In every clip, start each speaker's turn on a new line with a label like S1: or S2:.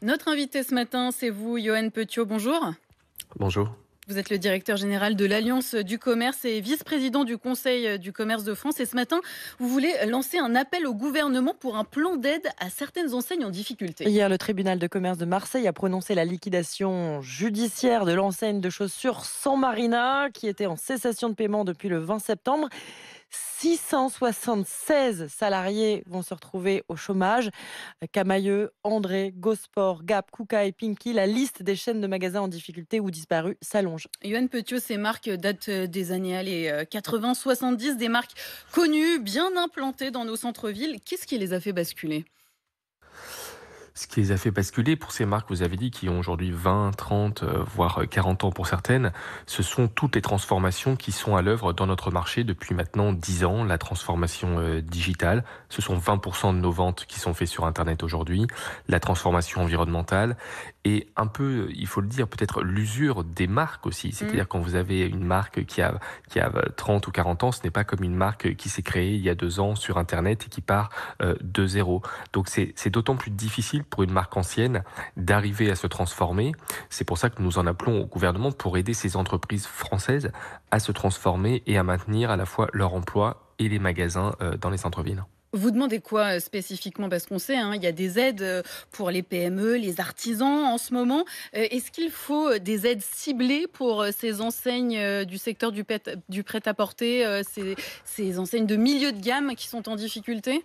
S1: Notre invité ce matin, c'est vous, Johan Petiot. Bonjour. Bonjour. Vous êtes le directeur général de l'Alliance du commerce et vice-président du Conseil du commerce de France. Et ce matin, vous voulez lancer un appel au gouvernement pour un plan d'aide à certaines enseignes en difficulté. Hier, le tribunal de commerce de Marseille a prononcé la liquidation judiciaire de l'enseigne de chaussures San Marina, qui était en cessation de paiement depuis le 20 septembre. 676 salariés vont se retrouver au chômage. Camailleux, André, Gosport, Gap, Kouka et Pinky, la liste des chaînes de magasins en difficulté ou disparues s'allonge. Yoann Petiot, ces marques datent euh, des années 80-70, euh, des marques connues, bien implantées dans nos centres-villes. Qu'est-ce qui les a fait basculer
S2: ce qui les a fait basculer pour ces marques, vous avez dit, qui ont aujourd'hui 20, 30, euh, voire 40 ans pour certaines, ce sont toutes les transformations qui sont à l'œuvre dans notre marché depuis maintenant 10 ans, la transformation euh, digitale, ce sont 20% de nos ventes qui sont faites sur Internet aujourd'hui, la transformation environnementale, et un peu, il faut le dire, peut-être l'usure des marques aussi. Mm. C'est-à-dire quand vous avez une marque qui a, qui a 30 ou 40 ans, ce n'est pas comme une marque qui s'est créée il y a deux ans sur Internet et qui part euh, de zéro. Donc c'est d'autant plus difficile pour une marque ancienne d'arriver à se transformer. C'est pour ça que nous en appelons au gouvernement pour aider ces entreprises françaises à se transformer et à maintenir à la fois leur emploi et les magasins euh, dans les centres-villes.
S1: Vous demandez quoi euh, spécifiquement Parce qu'on sait, hein, il y a des aides euh, pour les PME, les artisans en ce moment. Euh, est-ce qu'il faut des aides ciblées pour ces enseignes du secteur du, prêt-à-porter, ces enseignes de milieu de gamme qui sont en difficulté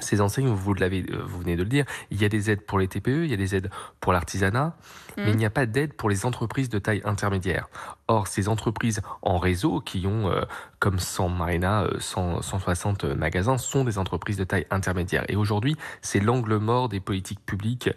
S2: ces enseignes, vous, l'avez, euh, vous venez de le dire, il y a des aides pour les TPE, il y a des aides pour l'artisanat, mm. mais il n'y a pas d'aide pour les entreprises de taille intermédiaire. Or, ces entreprises en réseau qui ont, euh, comme 100 Marina, 100, euh, 160 magasins, sont des entreprises de taille intermédiaire. Et aujourd'hui, c'est l'angle mort des politiques publiques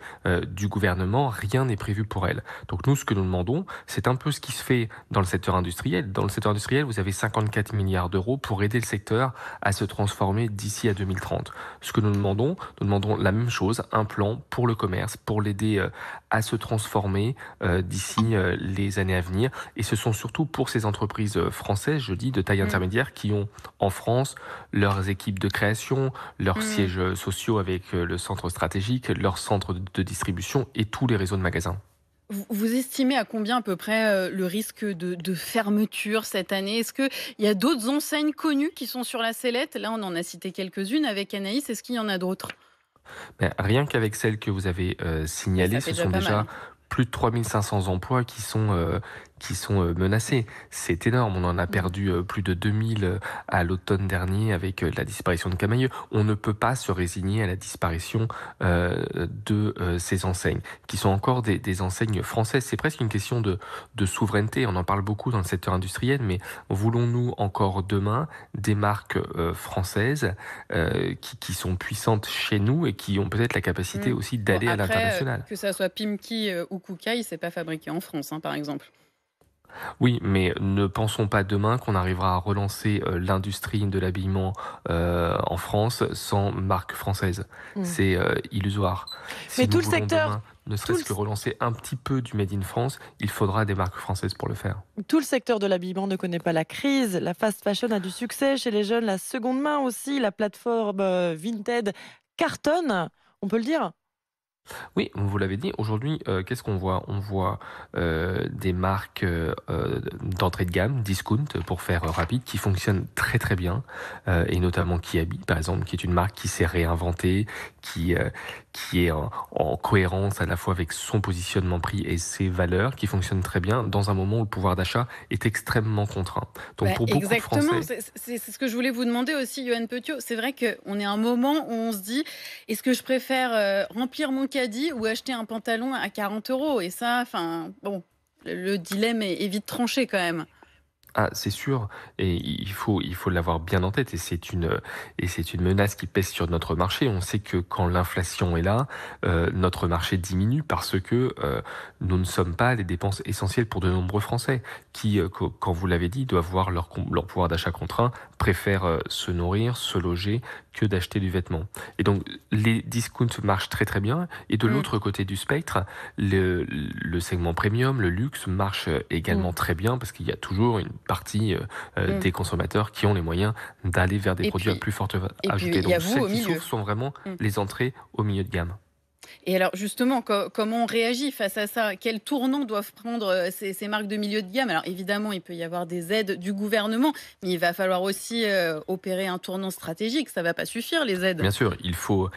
S2: du gouvernement. Rien n'est prévu pour elles. Donc nous, ce que nous demandons, c'est un peu ce qui se fait dans le secteur industriel. Dans le secteur industriel, vous avez 54 milliards d'euros pour aider le secteur à se transformer d'ici à 2030. Ce que nous demandons, nous demandons la même chose, un plan pour le commerce, pour l'aider euh, à se transformer euh, d'ici euh, les années à venir. Et ce sont surtout pour ces entreprises françaises, je dis, de taille mm. intermédiaire, qui ont en France leurs équipes de création, leurs mm. sièges sociaux avec le centre stratégique, leurs centres de distribution et tous les réseaux de magasins.
S1: Vous estimez à combien à peu près euh, le risque de, fermeture cette année Est-ce qu'il y a d'autres enseignes connues qui sont sur la sellette Là, on en a cité quelques-unes avec Anaïs. Est-ce qu'il y en a d'autres
S2: Rien qu'avec celles que vous avez euh, signalées, ce sont déjà plus de 3500 emplois qui sont euh, qui sont euh, menacés. C'est énorme. On en a mm. perdu euh, plus de 2000 euh, à l'automne dernier avec la disparition de Camailleux. On ne peut pas se résigner à la disparition de ces enseignes, qui sont encore des, enseignes françaises. C'est presque une question de, souveraineté. On en parle beaucoup dans le secteur industriel, mais voulons-nous encore demain des marques françaises qui, sont puissantes chez nous et qui ont peut-être la capacité mm. aussi d'aller à l'international.
S1: Que ça soit Pimki ou Koukaï, c'est pas fabriqué en France, hein, par exemple.
S2: Oui, mais ne pensons pas demain qu'on arrivera à relancer euh, l'industrie de l'habillement euh, en France sans marque française. Mm. C'est euh, illusoire.
S1: mais tout le secteur...
S2: ne serait-ce que relancer un petit peu du Made in France, il faudra des marques françaises pour le faire.
S1: Tout le secteur de l'habillement ne connaît pas la crise. La fast fashion a du succès chez les jeunes, la seconde main aussi, la plateforme Vinted cartonne, on peut le dire oui,
S2: vous l'avez dit, aujourd'hui, euh, qu'est-ce qu'on voit On voit euh, des marques euh, d'entrée de gamme, discount pour faire rapide, qui fonctionnent très très bien, et notamment Kiabi par exemple, qui est une marque qui s'est réinventée, qui, qui est en, cohérence à la fois avec son positionnement prix et ses valeurs, qui fonctionnent très bien dans un moment où le pouvoir d'achat est extrêmement contraint. Donc bah, exactement, Français...
S1: c'est ce que je voulais vous demander aussi, Johan Petiot. C'est vrai qu'on est à un moment où on se dit, est-ce que je préfère euh, remplir mon caddie ou acheter un pantalon à 40 euros Et ça, enfin, bon, le dilemme est vite tranché quand même.
S2: Ah, c'est sûr, et il faut il faut l'avoir bien en tête, et c'est une et c'est une menace qui pèse sur notre marché. On sait que quand l'inflation est là, euh, notre marché diminue parce que euh, nous ne sommes pas des dépenses essentielles pour de nombreux Français qui, euh, quand vous l'avez dit, doivent voir leur pouvoir d'achat contraint, préfèrent se nourrir, se loger que d'acheter du vêtement. Et donc les discounts marchent très très bien. Et de mmh. l'autre côté du spectre, le, segment premium, le luxe marche également mmh. très bien parce qu'il y a toujours une partie euh, euh, mm. des consommateurs qui ont les moyens d'aller vers des produits à plus forte valeur ajoutée. Donc, ce qui sont vraiment mm. les entrées au milieu de gamme.
S1: Et alors justement, comment on réagit face à ça Quel tournant doivent prendre euh, ces, marques de milieu de gamme Alors évidemment, il peut y avoir des aides du gouvernement, mais il va falloir aussi opérer un tournant stratégique. Ça ne va pas suffire, les aides. Bien sûr,
S2: il faut,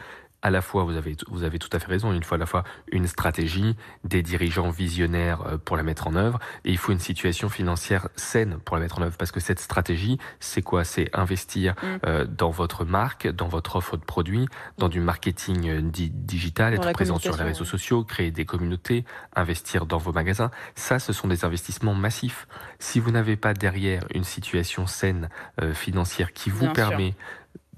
S2: à la fois, vous avez, tout à fait raison, Une fois à la fois une stratégie, des dirigeants visionnaires euh, pour la mettre en œuvre, et il faut une situation financière saine pour la mettre en œuvre. Parce que cette stratégie, c'est quoi C'est investir mm. euh, dans votre marque, dans votre offre de produits, dans du marketing euh, digital, être présent sur les réseaux sociaux, créer des communautés, investir dans vos magasins. Ça, ce sont des investissements massifs. Si vous n'avez pas derrière une situation saine financière qui vous permet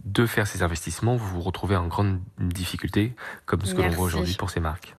S2: de faire ces investissements, vous vous retrouvez en grande difficulté, comme ce que l'on voit aujourd'hui pour ces marques.